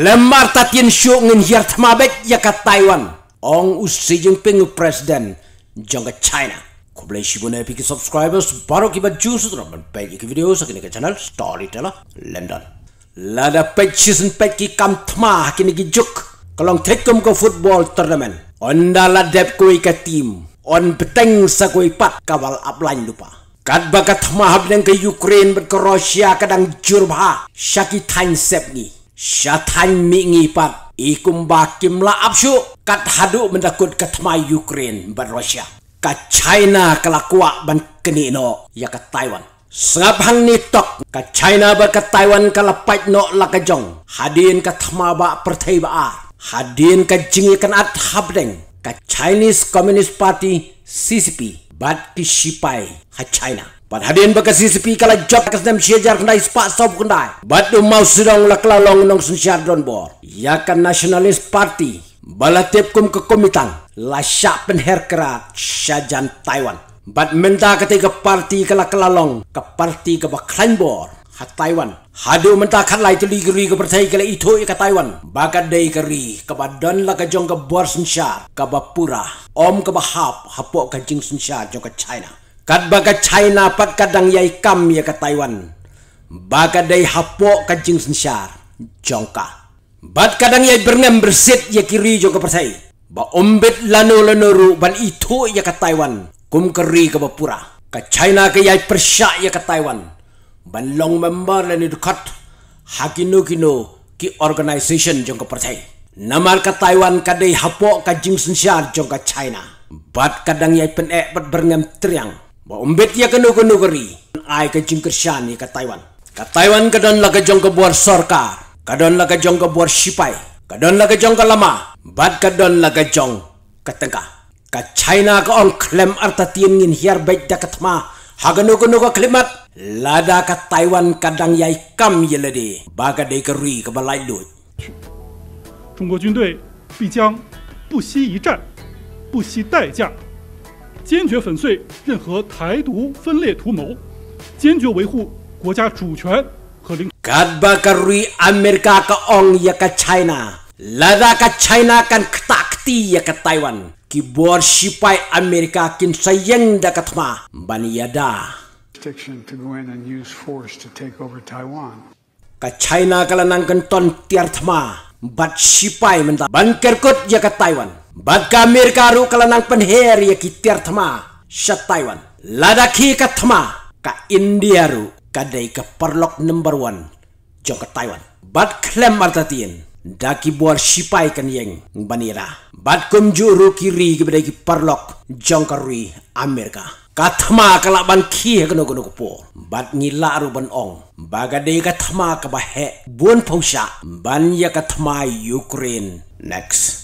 lemar tatien syo ngin hiart mabet ya ka Taiwan. Ong usi jeng ping presiden jangka China. Kubla isi bune piki subscribers baru kiba jusut raman pek video sakini ke channel Storyteller London. Lada pek season pek ki kam tma hakini ki juk. Kalong tekum ko football tournament. Onda la dep kui ka tim. On beteng sa kui pat kawal aplain lupa. Kat bakat mahab neng ke Ukraine berke Rusia kadang jurbha. Syaki tain sep ni. Sya thanh mi ngi pat ikum ba kim la ap syuk kat hadu mendakut ke temai Ukraine ban Rusia. Ka China kelakua ban kini no ya ke Taiwan. Sengap hang ni tok ka China ba ke Taiwan kelepat no la ke jong. Hadin ke temai ba pertai ba Hadin ke jingi kan at habdeng ka Chinese Communist Party CCP bat ki sipai ha China but hadin baka CCP kala jot kas dem shejar kundai spa sob kundai but do mau sidong la kala long nong sun shar don bor ya kan nationalist party bala tep kum ke komitang la sha pen her kra shajan taiwan but menta ketika party kala kala long ke party ke baklan bor hat taiwan hadu menta khat lai tuli geri ke pertai kala itu ke taiwan baka dei keri ke badan la ke jong ke bor sun shar ke bapura om ke bahap hapok ke jing sun shar jong ke china kat baga China pat kadang yai kam ya ke Taiwan. Baga dai hapo ka jing sensyar, jongka. Bat kadang yai bernem bersit ya kiri jongka persai. Ba ombet lano lanoru ban itu ya ke Taiwan. Kum keri ke Bapura. Ka China ke yai persyak ya ke Taiwan. Ban long member lani dekat. Hakino kino ki organization jongka persai. Namar ke Taiwan kadai hapok ke Jing Sun Xia jongka China. Bat kadang yai penek bat berngam teriang. Ba umbet ya kanu kanu kari. Ay ka jing kersyani ka Taiwan. Ka Taiwan ka don laga jong ka buar sorka. Ka don laga jong ka buar sipai. Ka don laga jong ka lama. Bad ka don laga jong ka tengka. Ka China ka on klem arta tiin ngin hiar baik da ka tma. Ha kanu kanu ka klimat. Lada ka Taiwan ka dang yai kam yele di. Ba ka de kari ka balai duit. 中国军队必将不惜一战，不惜代价。坚决粉碎任何台独分裂图谋，坚决维护国家主权和领土。g a d b a g a r i Amerika kaong yaka China, lada ka China kan t a k t i yaka Taiwan, k i b o r s h i p a i Amerika kin sayeng dakatma. Bani yada. Decision to go in and use force to take over Taiwan. Ka China kala nangkenton tiartma, b u t s h i p a i menda bankerut k yaka Taiwan. Bagka mirkaru kalanang penher ya kitir thma sya Taiwan. Ladaki ka thma ka India ru kadai ka perlok number one jong ka Taiwan. Bad klem artatin daki buar sipai kan yang banira. Bad kumju ru kiri kepada ki perlok jong ka rui Amerika. Ka thma kalaban ki ha kuno kuno kupo. Bad ngila ru ban ong. Bagadai ka thma ka bahe buon pausha. Banya ka thma Ukraine. Next.